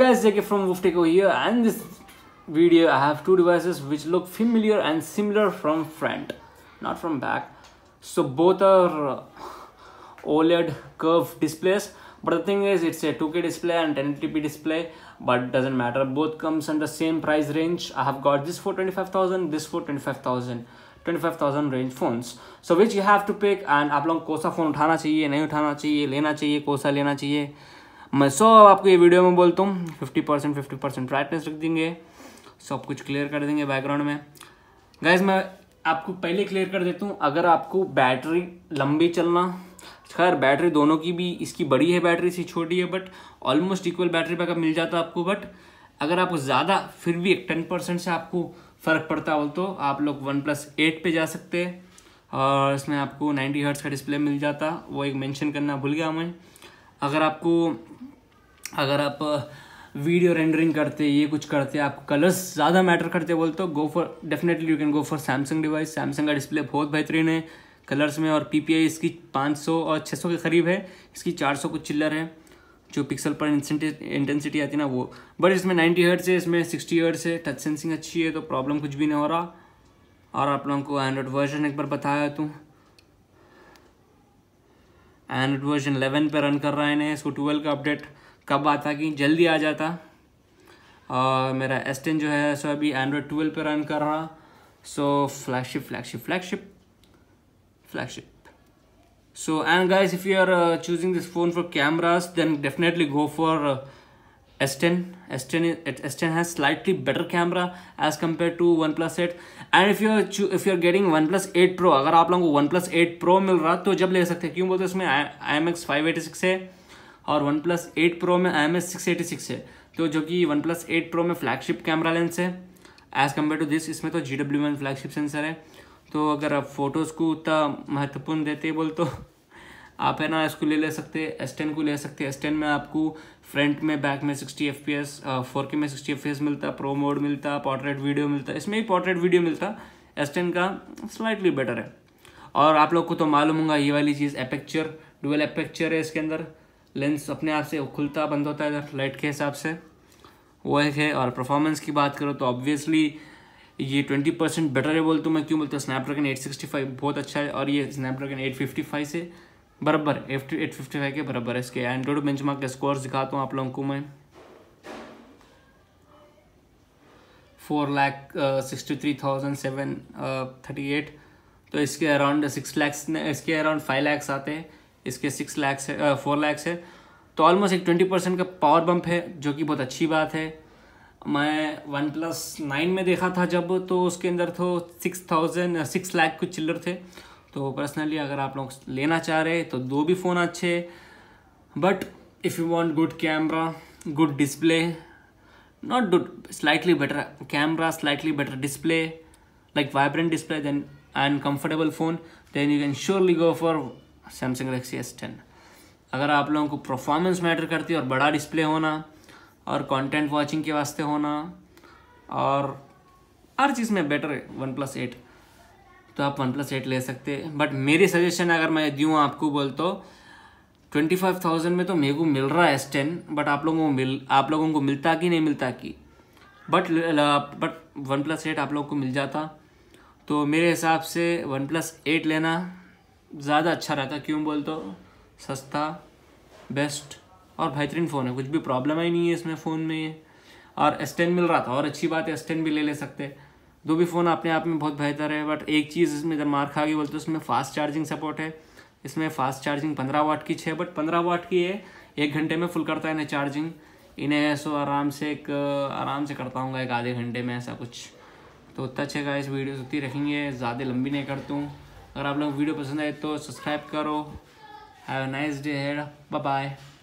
guys JK from Woofteko here and this video I have two devices which look familiar and similar from front not from back so both are uh, OLED curved displays but the thing is it's a 2k display and 1080p display but doesn't matter both comes under same price range I have got this for 25,000 this for 25,000 25,000 range phones so which you have to pick and आप लोग कोसा Kosa, उठाना चाहिए नहीं उठाना चाहिए लेना चाहिए कोसा लेना चाहिए मैं सो अब आपको ये वीडियो में बोलता हूँ fifty percent fifty percent brightness रख देंगे सब कुछ क्लियर कर देंगे बैकग्राउंड में गैस मैं आपको पहले क्लियर कर देता हूँ अगर आपको बैटरी लंबी चलना खैर बैटरी दोनों की भी इसकी बड़ी है बैटरी इसकी छोटी है but almost equal battery backup मिल जाता आपको बट अगर आपको ज़्यादा फिर भी एक टेन परसेंट से आपको फ़र्क पड़ता हो तो आप लोग वन प्लस एट पर जा सकते हैं और इसमें आपको नाइन्टी हर्ट्स का डिस्प्ले मिल जाता वो एक मेंशन करना भूल गया मैं अगर आपको अगर आप वीडियो रेंडरिंग करते ये कुछ करते आप कलर्स ज़्यादा मैटर करते बोल तो go for definitely you can go for Samsung device Samsung का डिस्प्ले बहुत बेहतरीन है कलर्स में और पी इसकी 500 और 600 के करीब है इसकी 400 कुछ चिल्लर है जो पिक्सल पर इंटेंसिटी आती है ना वो बट इसमें 90 हर्ट्स है इसमें 60 हर्ट्स है टच सेंसिंग अच्छी है तो प्रॉब्लम कुछ भी नहीं हो रहा और आप लोगों को एंड्रॉयड वर्जन एक बार बताया तू एंड्रॉयड वर्जन 11 पर रन कर रहा है इसको ट्वेल्व का अपडेट कब आता कि जल्दी आ जाता और मेरा एस टेन जो है सो अभी एंड्रॉयड ट्वेल्व पे रन कर रहा so flagship flagship flagship flagship so and guys if you are choosing this phone for cameras then definitely go for S ten S ten S ten has slightly better camera as compare to OnePlus eight and if you if you are getting OnePlus eight pro अगर आप लोगों को OnePlus eight pro मिल रहा तो जब ले सकते हैं क्यों बोलते हैं उसमें I M X five eighty six है और वन प्लस एट प्रो में I M S six eighty six है तो जो कि वन प्लस एट प्रो में फ्लैगशिप कैमरा लेंस है एज़ कम्पेयर टू दिस इसमें तो G W one flagship sensor है तो अगर आप फोटोज़ को उतना महत्वपूर्ण देते बोल तो आप है ना इसको ले ले सकते एस टेन को ले सकते एस टेन में आपको फ्रंट में बैक में sixty F P S four K में सिक्सटी एफ पी एस मिलता प्रो मोड मिलता पोर्ट्रेट वीडियो मिलता इसमें भी पोर्ट्रेट वीडियो मिलता एस टेन का स्लाइटली बेटर है और आप लोग को तो मालूम होगा ये वाली चीज़ एपेक्चर डुअल एपेक्चर है इसके अंदर लेंस अपने आप से खुलता बंद होता है लाइट के हिसाब से वो एक है और परफॉर्मेंस की बात करो तो ऑब्वियसली ये ट्वेंटी परसेंट बेटर है बोल तो मैं क्यों बोलता हूँ स्नैपड्रैगन एट सिक्सटी फाइव बहुत अच्छा है और ये स्नैपड्रैगन एट फिफ्टी फाइव से बराबर एफ एट फिफ्टी फाइव के बराबर है इसके एंड्रॉयड बेंच मार्क के स्कोर दिखाता हूँ आप लोगों को मैं four lakh sixty three thousand seven thirty eight तो इसके अराउंड सिक्स लैक्स इसके अराउंड फाइव लैक्स आते हैं इसके सिक्स लैक्स है फोर लैक्स है तो ऑलमोस्ट एक ट्वेंटी परसेंट का पावर बम्प है जो कि बहुत अच्छी बात है मैं वन प्लस नाइन में देखा था जब तो उसके अंदर तो सिक्स थाउजेंड सिक्स लाख कुछ चिल्लर थे तो पर्सनली अगर आप लोग लेना चाह रहे तो दो भी फ़ोन अच्छे but if you want good camera good display not good slightly better camera slightly better display like vibrant display then and comfortable phone then you can surely go for Samsung Galaxy S ten अगर आप लोगों को performance matter करती है और बड़ा display होना और कंटेंट वाचिंग के वास्ते होना और हर चीज़ में बेटर है वन प्लस एट तो आप वन प्लस एट ले सकते हैं बट मेरी सजेशन अगर मैं दूँ आपको बोल तो ट्वेंटी फाइव थाउजेंड में तो मेरे को मिल रहा है एस टेन बट आप लोगों को मिल आप लोगों को मिलता कि नहीं मिलता कि but but OnePlus eight आप लोगों को मिल जाता तो मेरे हिसाब से वन प्लस एट लेना ज़्यादा अच्छा रहता क्यों बोल तो सस्ता बेस्ट और बेहतरीन फ़ोन है कुछ भी प्रॉब्लम ही नहीं है इसमें फ़ोन में और एस टेन मिल रहा था और अच्छी बात है एस टेन भी ले ले सकते दो भी फ़ोन अपने आप में बहुत बेहतर है बट एक चीज़ इसमें अगर मार खा गई बोलते उसमें फास्ट चार्जिंग सपोर्ट है इसमें फास्ट चार्जिंग पंद्रह वाट की छः बट पंद्रह वाट की है एक घंटे में फुल करता है इन्हें चार्जिंग इन्हें सो आराम से एक आराम से करता हूँगा एक आधे घंटे में ऐसा कुछ तो उतना अच्छा है इस वीडियो उतनी रखेंगे ज़्यादा लंबी नहीं करता हूँ अगर आप लोग वीडियो पसंद आए तो सब्सक्राइब करो have a nice day head bye bye